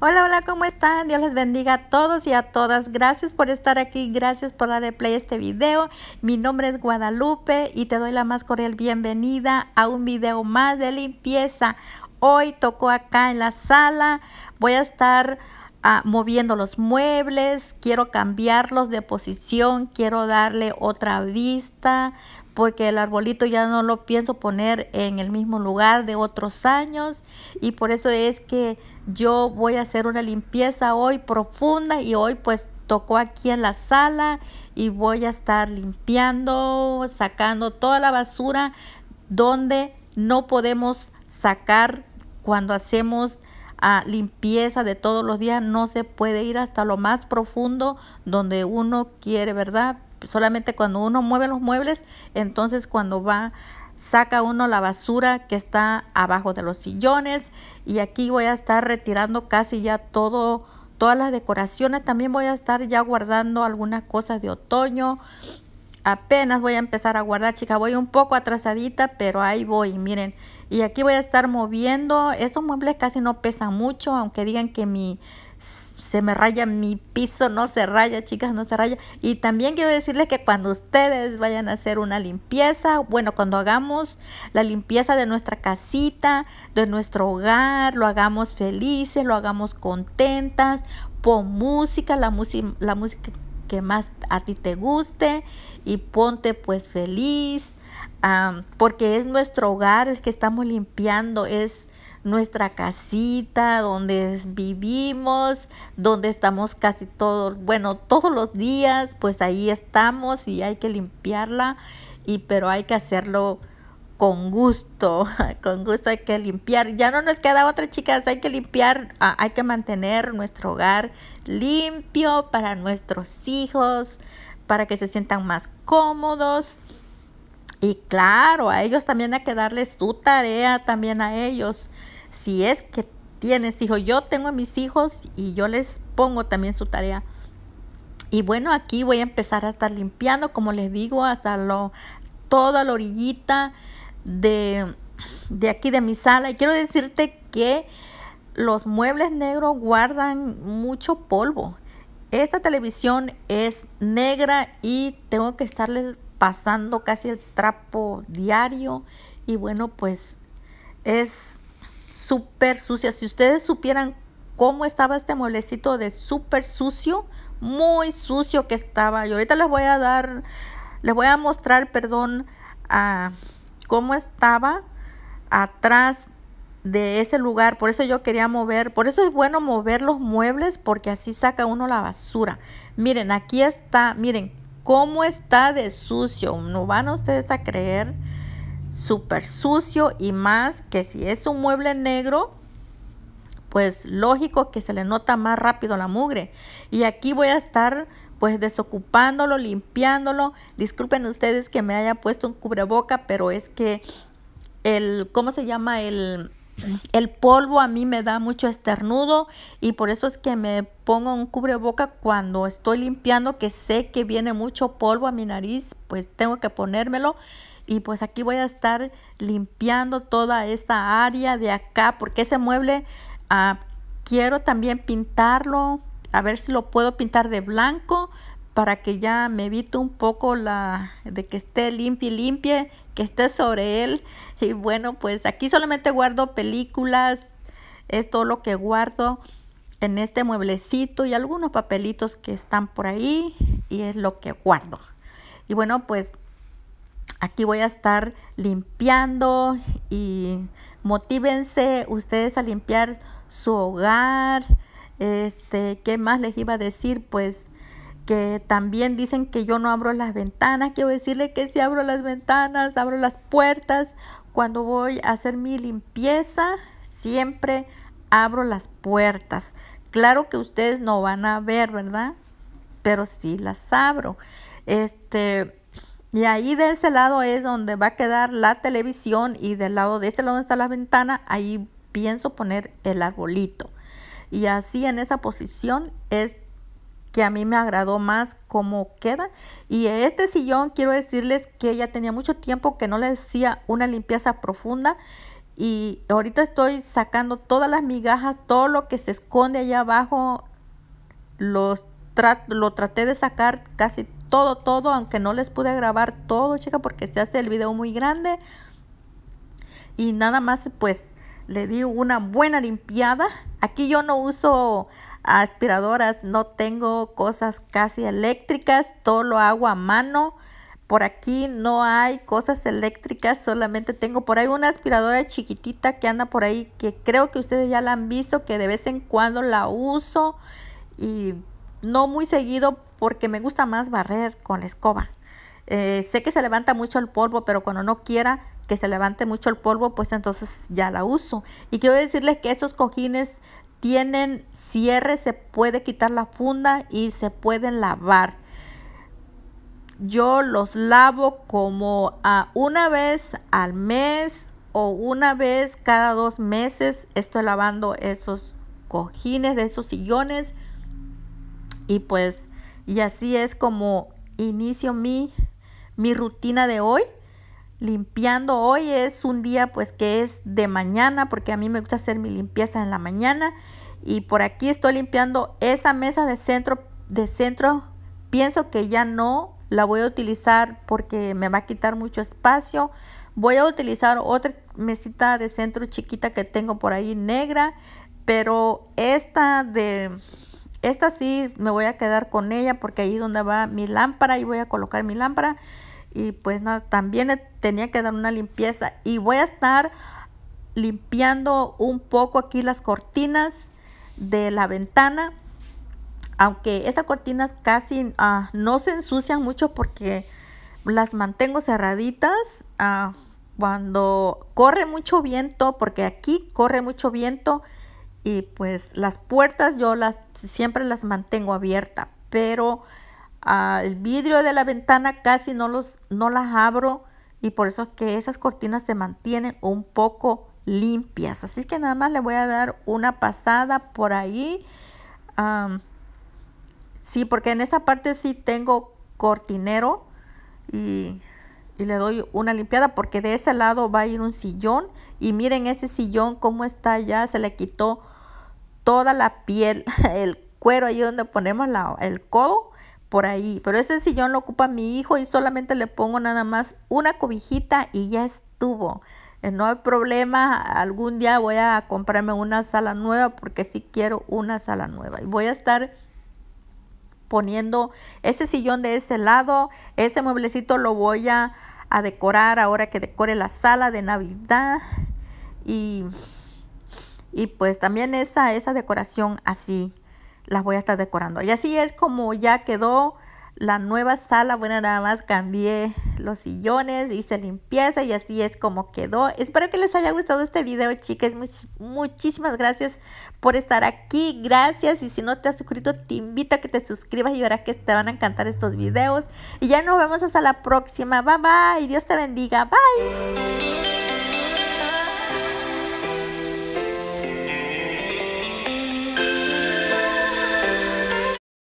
Hola, hola, ¿cómo están? Dios les bendiga a todos y a todas. Gracias por estar aquí, gracias por darle play a este video. Mi nombre es Guadalupe y te doy la más cordial bienvenida a un video más de limpieza. Hoy tocó acá en la sala, voy a estar ah, moviendo los muebles, quiero cambiarlos de posición, quiero darle otra vista, porque el arbolito ya no lo pienso poner en el mismo lugar de otros años y por eso es que yo voy a hacer una limpieza hoy profunda y hoy pues tocó aquí en la sala y voy a estar limpiando, sacando toda la basura donde no podemos sacar cuando hacemos ah, limpieza de todos los días no se puede ir hasta lo más profundo donde uno quiere, ¿verdad? solamente cuando uno mueve los muebles, entonces cuando va saca uno la basura que está abajo de los sillones y aquí voy a estar retirando casi ya todo todas las decoraciones también voy a estar ya guardando algunas cosas de otoño apenas voy a empezar a guardar chica voy un poco atrasadita pero ahí voy miren y aquí voy a estar moviendo esos muebles casi no pesan mucho aunque digan que mi se me raya mi piso, no se raya, chicas, no se raya. Y también quiero decirles que cuando ustedes vayan a hacer una limpieza, bueno, cuando hagamos la limpieza de nuestra casita, de nuestro hogar, lo hagamos felices, lo hagamos contentas, pon música, la, la música que más a ti te guste y ponte pues feliz, ah, porque es nuestro hogar el que estamos limpiando, es nuestra casita, donde vivimos, donde estamos casi todos, bueno, todos los días, pues ahí estamos y hay que limpiarla, y pero hay que hacerlo con gusto, con gusto hay que limpiar. Ya no nos queda otra, chicas, hay que limpiar, ah, hay que mantener nuestro hogar limpio para nuestros hijos, para que se sientan más cómodos. Y claro, a ellos también hay que darles su tarea también a ellos. Si es que tienes hijos, yo tengo a mis hijos y yo les pongo también su tarea. Y bueno, aquí voy a empezar a estar limpiando, como les digo, hasta lo, toda la orillita de, de aquí de mi sala. Y quiero decirte que los muebles negros guardan mucho polvo. Esta televisión es negra y tengo que estarles pasando casi el trapo diario y bueno, pues es súper sucia. Si ustedes supieran cómo estaba este mueblecito de súper sucio, muy sucio que estaba. Y ahorita les voy a dar, les voy a mostrar, perdón, a cómo estaba atrás de ese lugar. Por eso yo quería mover, por eso es bueno mover los muebles porque así saca uno la basura. Miren, aquí está, miren, ¿Cómo está de sucio? No van ustedes a creer súper sucio y más que si es un mueble negro, pues lógico que se le nota más rápido la mugre. Y aquí voy a estar pues desocupándolo, limpiándolo. Disculpen ustedes que me haya puesto un cubreboca, pero es que el, ¿cómo se llama? El, el polvo a mí me da mucho esternudo y por eso es que me pongo un cubreboca cuando estoy limpiando, que sé que viene mucho polvo a mi nariz, pues tengo que ponérmelo. Y pues aquí voy a estar limpiando toda esta área de acá, porque ese mueble ah, quiero también pintarlo, a ver si lo puedo pintar de blanco, para que ya me evite un poco la de que esté limpia y limpie, que esté sobre él. Y bueno, pues aquí solamente guardo películas, es todo lo que guardo en este mueblecito y algunos papelitos que están por ahí y es lo que guardo. Y bueno, pues aquí voy a estar limpiando y motívense ustedes a limpiar su hogar. Este, ¿qué más les iba a decir? Pues que también dicen que yo no abro las ventanas, quiero decirle que si abro las ventanas, abro las puertas, cuando voy a hacer mi limpieza, siempre abro las puertas. Claro que ustedes no van a ver, ¿verdad? Pero sí las abro. Este, y ahí de ese lado es donde va a quedar la televisión y del lado de este lado está la ventana, ahí pienso poner el arbolito. Y así en esa posición es a mí me agradó más cómo queda. Y este sillón quiero decirles que ya tenía mucho tiempo que no le hacía una limpieza profunda y ahorita estoy sacando todas las migajas, todo lo que se esconde allá abajo, los lo traté de sacar casi todo, todo, aunque no les pude grabar todo, chica, porque se hace el video muy grande. Y nada más, pues, le di una buena limpiada. Aquí yo no uso aspiradoras, no tengo cosas casi eléctricas, todo lo hago a mano. Por aquí no hay cosas eléctricas, solamente tengo por ahí una aspiradora chiquitita que anda por ahí, que creo que ustedes ya la han visto, que de vez en cuando la uso y no muy seguido porque me gusta más barrer con la escoba. Eh, sé que se levanta mucho el polvo, pero cuando no quiera que se levante mucho el polvo, pues entonces ya la uso. Y quiero decirles que esos cojines tienen cierre, se puede quitar la funda y se pueden lavar. Yo los lavo como a ah, una vez al mes o una vez cada dos meses. Estoy lavando esos cojines de esos sillones. Y pues, y así es como inicio mi, mi rutina de hoy limpiando. Hoy es un día pues que es de mañana porque a mí me gusta hacer mi limpieza en la mañana y por aquí estoy limpiando esa mesa de centro de centro. Pienso que ya no la voy a utilizar porque me va a quitar mucho espacio. Voy a utilizar otra mesita de centro chiquita que tengo por ahí negra, pero esta de esta sí me voy a quedar con ella porque ahí es donde va mi lámpara y voy a colocar mi lámpara y pues nada, también tenía que dar una limpieza y voy a estar limpiando un poco aquí las cortinas de la ventana aunque estas cortinas casi ah, no se ensucian mucho porque las mantengo cerraditas ah, cuando corre mucho viento porque aquí corre mucho viento y pues las puertas yo las siempre las mantengo abiertas pero el vidrio de la ventana casi no, los, no las abro y por eso es que esas cortinas se mantienen un poco limpias. Así que nada más le voy a dar una pasada por ahí. sí, porque en esa parte sí tengo cortinero y, le doy una limpiada porque de ese lado va a ir un sillón y miren ese sillón cómo está ya, se le quitó toda la piel, el cuero ahí donde ponemos el codo por ahí. Pero ese sillón lo ocupa mi hijo y solamente le pongo nada más una cobijita y ya estuvo. Eh, no hay problema, algún día voy a comprarme una sala nueva porque sí quiero una sala nueva. Y voy a estar poniendo ese sillón de este lado, ese mueblecito lo voy a, a decorar ahora que decore la sala de Navidad. Y, y pues también esa, esa decoración así las voy a estar decorando. Y así es como ya quedó la nueva sala. Bueno, nada más cambié los sillones, hice limpieza y así es como quedó. Espero que les haya gustado este video, chicas. muchísimas gracias por estar aquí. Gracias. Y si no te has suscrito, te invito a que te suscribas y verás que te van a encantar estos videos. Y ya nos vemos hasta la próxima. Bye bye. Dios te bendiga. Bye.